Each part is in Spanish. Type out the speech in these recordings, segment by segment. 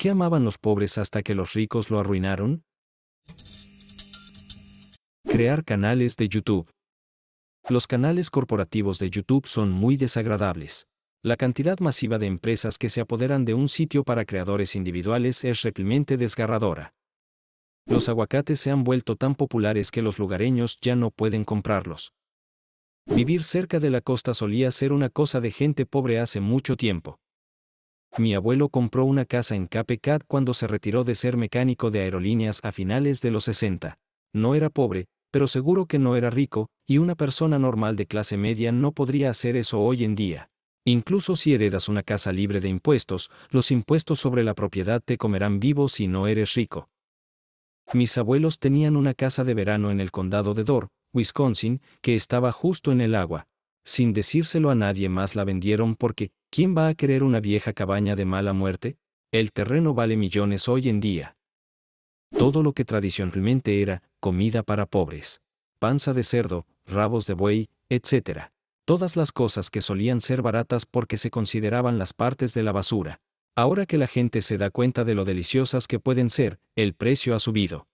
¿Qué amaban los pobres hasta que los ricos lo arruinaron? Crear canales de YouTube. Los canales corporativos de YouTube son muy desagradables. La cantidad masiva de empresas que se apoderan de un sitio para creadores individuales es realmente desgarradora. Los aguacates se han vuelto tan populares que los lugareños ya no pueden comprarlos. Vivir cerca de la costa solía ser una cosa de gente pobre hace mucho tiempo. Mi abuelo compró una casa en Cod cuando se retiró de ser mecánico de aerolíneas a finales de los 60. No era pobre, pero seguro que no era rico, y una persona normal de clase media no podría hacer eso hoy en día. Incluso si heredas una casa libre de impuestos, los impuestos sobre la propiedad te comerán vivo si no eres rico. Mis abuelos tenían una casa de verano en el condado de Door, Wisconsin, que estaba justo en el agua. Sin decírselo a nadie más la vendieron porque, ¿Quién va a querer una vieja cabaña de mala muerte? El terreno vale millones hoy en día. Todo lo que tradicionalmente era comida para pobres, panza de cerdo, rabos de buey, etc. Todas las cosas que solían ser baratas porque se consideraban las partes de la basura. Ahora que la gente se da cuenta de lo deliciosas que pueden ser, el precio ha subido.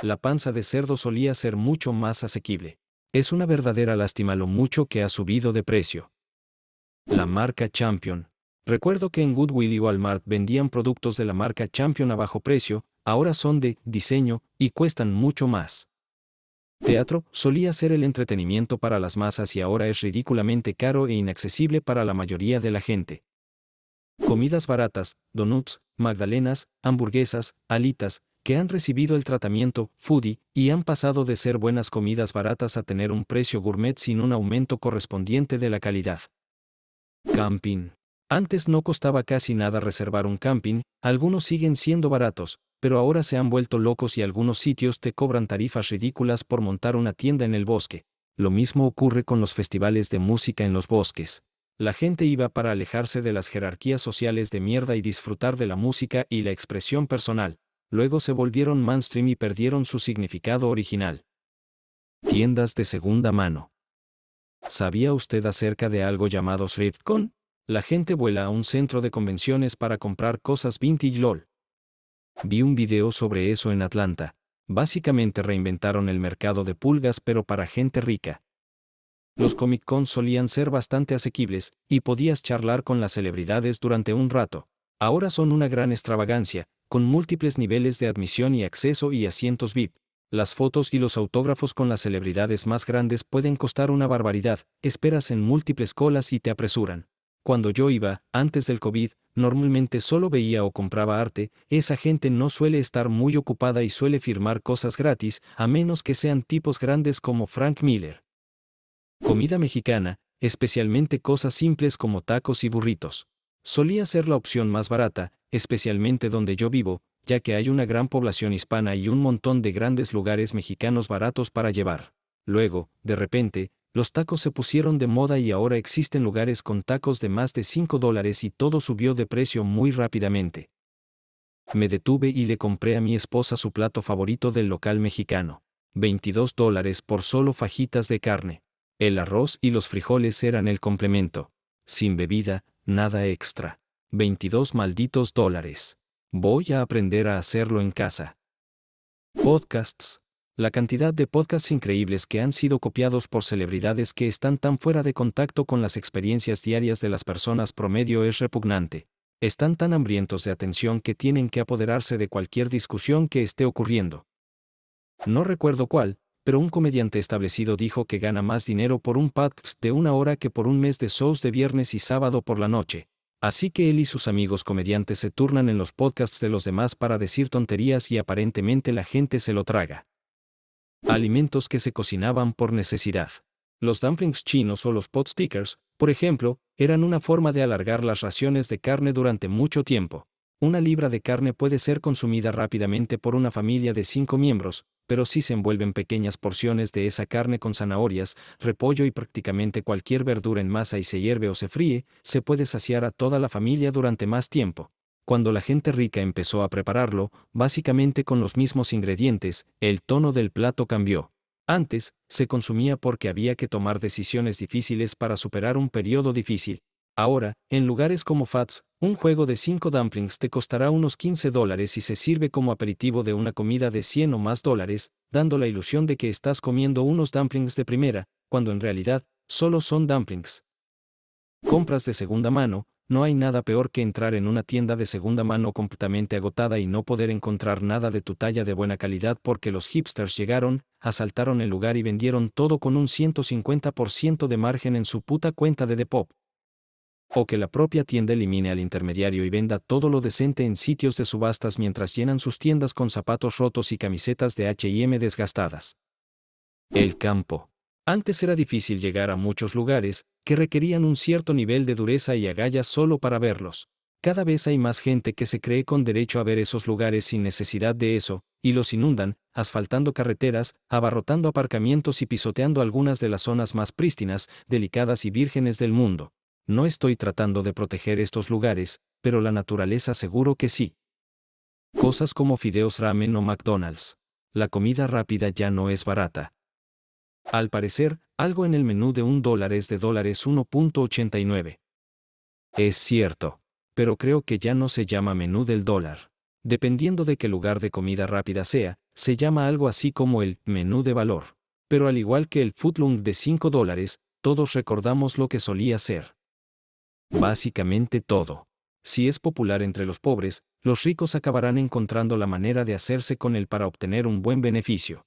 La panza de cerdo solía ser mucho más asequible. Es una verdadera lástima lo mucho que ha subido de precio. La marca Champion. Recuerdo que en Goodwill y Walmart vendían productos de la marca Champion a bajo precio, ahora son de diseño y cuestan mucho más. Teatro solía ser el entretenimiento para las masas y ahora es ridículamente caro e inaccesible para la mayoría de la gente. Comidas baratas, donuts, magdalenas, hamburguesas, alitas, que han recibido el tratamiento foodie y han pasado de ser buenas comidas baratas a tener un precio gourmet sin un aumento correspondiente de la calidad. Camping. Antes no costaba casi nada reservar un camping, algunos siguen siendo baratos, pero ahora se han vuelto locos y algunos sitios te cobran tarifas ridículas por montar una tienda en el bosque. Lo mismo ocurre con los festivales de música en los bosques. La gente iba para alejarse de las jerarquías sociales de mierda y disfrutar de la música y la expresión personal. Luego se volvieron mainstream y perdieron su significado original. Tiendas de segunda mano. ¿Sabía usted acerca de algo llamado ThriftCon? La gente vuela a un centro de convenciones para comprar cosas vintage LOL. Vi un video sobre eso en Atlanta. Básicamente reinventaron el mercado de pulgas pero para gente rica. Los Comic Con solían ser bastante asequibles y podías charlar con las celebridades durante un rato. Ahora son una gran extravagancia, con múltiples niveles de admisión y acceso y asientos VIP las fotos y los autógrafos con las celebridades más grandes pueden costar una barbaridad, esperas en múltiples colas y te apresuran. Cuando yo iba, antes del COVID, normalmente solo veía o compraba arte, esa gente no suele estar muy ocupada y suele firmar cosas gratis, a menos que sean tipos grandes como Frank Miller. Comida mexicana, especialmente cosas simples como tacos y burritos. Solía ser la opción más barata, especialmente donde yo vivo, ya que hay una gran población hispana y un montón de grandes lugares mexicanos baratos para llevar. Luego, de repente, los tacos se pusieron de moda y ahora existen lugares con tacos de más de 5 dólares y todo subió de precio muy rápidamente. Me detuve y le compré a mi esposa su plato favorito del local mexicano. 22 dólares por solo fajitas de carne. El arroz y los frijoles eran el complemento. Sin bebida, nada extra. 22 malditos dólares. Voy a aprender a hacerlo en casa. Podcasts. La cantidad de podcasts increíbles que han sido copiados por celebridades que están tan fuera de contacto con las experiencias diarias de las personas promedio es repugnante. Están tan hambrientos de atención que tienen que apoderarse de cualquier discusión que esté ocurriendo. No recuerdo cuál, pero un comediante establecido dijo que gana más dinero por un podcast de una hora que por un mes de shows de viernes y sábado por la noche. Así que él y sus amigos comediantes se turnan en los podcasts de los demás para decir tonterías y aparentemente la gente se lo traga. Alimentos que se cocinaban por necesidad. Los dumplings chinos o los potstickers, por ejemplo, eran una forma de alargar las raciones de carne durante mucho tiempo. Una libra de carne puede ser consumida rápidamente por una familia de cinco miembros, pero si se envuelven pequeñas porciones de esa carne con zanahorias, repollo y prácticamente cualquier verdura en masa y se hierve o se fríe, se puede saciar a toda la familia durante más tiempo. Cuando la gente rica empezó a prepararlo, básicamente con los mismos ingredientes, el tono del plato cambió. Antes, se consumía porque había que tomar decisiones difíciles para superar un periodo difícil. Ahora, en lugares como Fats, un juego de 5 dumplings te costará unos 15 dólares y se sirve como aperitivo de una comida de 100 o más dólares, dando la ilusión de que estás comiendo unos dumplings de primera, cuando en realidad, solo son dumplings. Compras de segunda mano, no hay nada peor que entrar en una tienda de segunda mano completamente agotada y no poder encontrar nada de tu talla de buena calidad porque los hipsters llegaron, asaltaron el lugar y vendieron todo con un 150% de margen en su puta cuenta de Depop o que la propia tienda elimine al intermediario y venda todo lo decente en sitios de subastas mientras llenan sus tiendas con zapatos rotos y camisetas de HM desgastadas. El campo. Antes era difícil llegar a muchos lugares, que requerían un cierto nivel de dureza y agallas solo para verlos. Cada vez hay más gente que se cree con derecho a ver esos lugares sin necesidad de eso, y los inundan, asfaltando carreteras, abarrotando aparcamientos y pisoteando algunas de las zonas más prístinas, delicadas y vírgenes del mundo. No estoy tratando de proteger estos lugares, pero la naturaleza seguro que sí. Cosas como fideos ramen o McDonald's. La comida rápida ya no es barata. Al parecer, algo en el menú de un dólar es de dólares 1.89. Es cierto, pero creo que ya no se llama menú del dólar. Dependiendo de qué lugar de comida rápida sea, se llama algo así como el menú de valor. Pero al igual que el footlong de 5 dólares, todos recordamos lo que solía ser. Básicamente todo. Si es popular entre los pobres, los ricos acabarán encontrando la manera de hacerse con él para obtener un buen beneficio.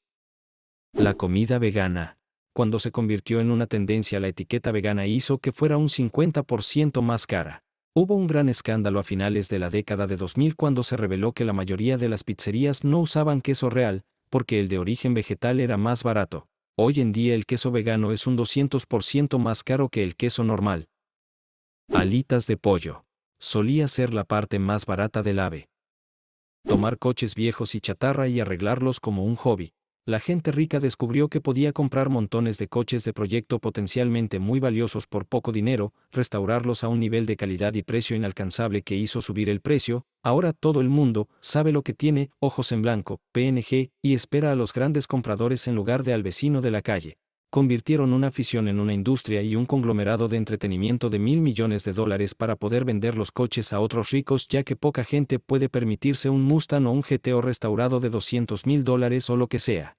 La comida vegana. Cuando se convirtió en una tendencia, la etiqueta vegana hizo que fuera un 50% más cara. Hubo un gran escándalo a finales de la década de 2000 cuando se reveló que la mayoría de las pizzerías no usaban queso real, porque el de origen vegetal era más barato. Hoy en día el queso vegano es un 200% más caro que el queso normal. Alitas de pollo. Solía ser la parte más barata del ave. Tomar coches viejos y chatarra y arreglarlos como un hobby. La gente rica descubrió que podía comprar montones de coches de proyecto potencialmente muy valiosos por poco dinero, restaurarlos a un nivel de calidad y precio inalcanzable que hizo subir el precio. Ahora todo el mundo sabe lo que tiene, ojos en blanco, PNG, y espera a los grandes compradores en lugar de al vecino de la calle convirtieron una afición en una industria y un conglomerado de entretenimiento de mil millones de dólares para poder vender los coches a otros ricos ya que poca gente puede permitirse un Mustang o un GTO restaurado de 200 mil dólares o lo que sea.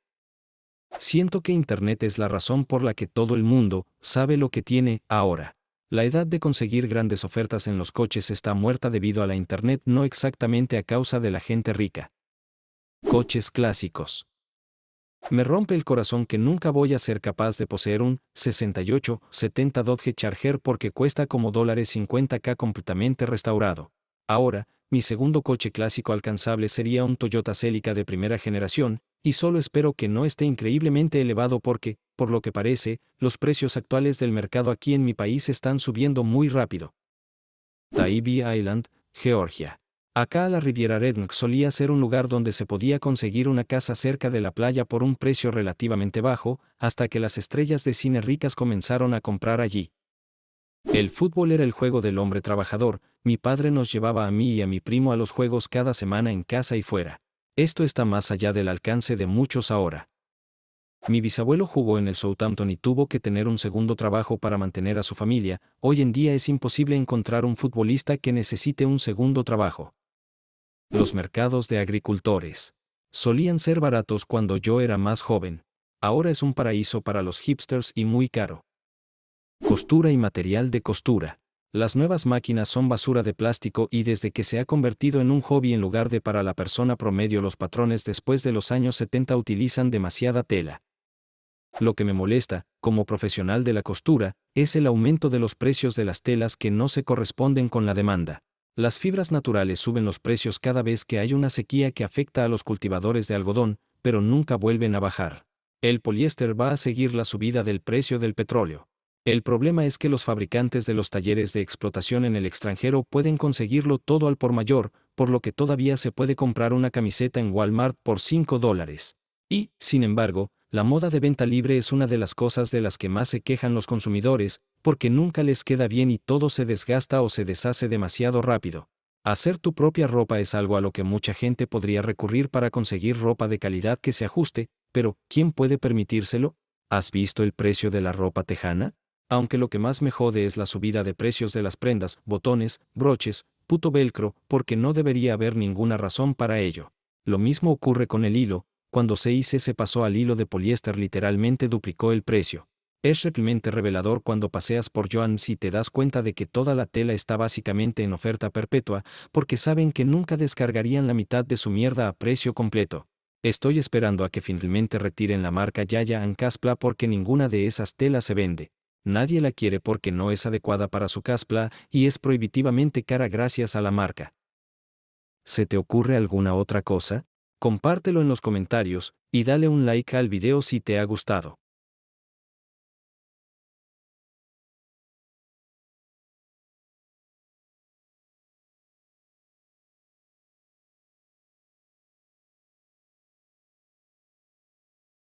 Siento que Internet es la razón por la que todo el mundo sabe lo que tiene ahora. La edad de conseguir grandes ofertas en los coches está muerta debido a la Internet no exactamente a causa de la gente rica. Coches clásicos. Me rompe el corazón que nunca voy a ser capaz de poseer un 68-70 Dodge Charger porque cuesta como dólares 50k completamente restaurado. Ahora, mi segundo coche clásico alcanzable sería un Toyota Celica de primera generación, y solo espero que no esté increíblemente elevado porque, por lo que parece, los precios actuales del mercado aquí en mi país están subiendo muy rápido. Taibi Island, Georgia. Acá la Riviera Redneck solía ser un lugar donde se podía conseguir una casa cerca de la playa por un precio relativamente bajo, hasta que las estrellas de cine ricas comenzaron a comprar allí. El fútbol era el juego del hombre trabajador, mi padre nos llevaba a mí y a mi primo a los juegos cada semana en casa y fuera. Esto está más allá del alcance de muchos ahora. Mi bisabuelo jugó en el Southampton y tuvo que tener un segundo trabajo para mantener a su familia, hoy en día es imposible encontrar un futbolista que necesite un segundo trabajo. Los mercados de agricultores. Solían ser baratos cuando yo era más joven. Ahora es un paraíso para los hipsters y muy caro. Costura y material de costura. Las nuevas máquinas son basura de plástico y desde que se ha convertido en un hobby en lugar de para la persona promedio los patrones después de los años 70 utilizan demasiada tela. Lo que me molesta, como profesional de la costura, es el aumento de los precios de las telas que no se corresponden con la demanda. Las fibras naturales suben los precios cada vez que hay una sequía que afecta a los cultivadores de algodón, pero nunca vuelven a bajar. El poliéster va a seguir la subida del precio del petróleo. El problema es que los fabricantes de los talleres de explotación en el extranjero pueden conseguirlo todo al por mayor, por lo que todavía se puede comprar una camiseta en Walmart por 5 dólares. Y, sin embargo, la moda de venta libre es una de las cosas de las que más se quejan los consumidores, porque nunca les queda bien y todo se desgasta o se deshace demasiado rápido. Hacer tu propia ropa es algo a lo que mucha gente podría recurrir para conseguir ropa de calidad que se ajuste, pero ¿quién puede permitírselo? ¿Has visto el precio de la ropa tejana? Aunque lo que más me jode es la subida de precios de las prendas, botones, broches, puto velcro, porque no debería haber ninguna razón para ello. Lo mismo ocurre con el hilo, cuando se hice se pasó al hilo de poliéster literalmente duplicó el precio. Es realmente revelador cuando paseas por Joan si te das cuenta de que toda la tela está básicamente en oferta perpetua, porque saben que nunca descargarían la mitad de su mierda a precio completo. Estoy esperando a que finalmente retiren la marca Yaya Caspla porque ninguna de esas telas se vende. Nadie la quiere porque no es adecuada para su caspla y es prohibitivamente cara gracias a la marca. ¿Se te ocurre alguna otra cosa? Compártelo en los comentarios y dale un like al video si te ha gustado.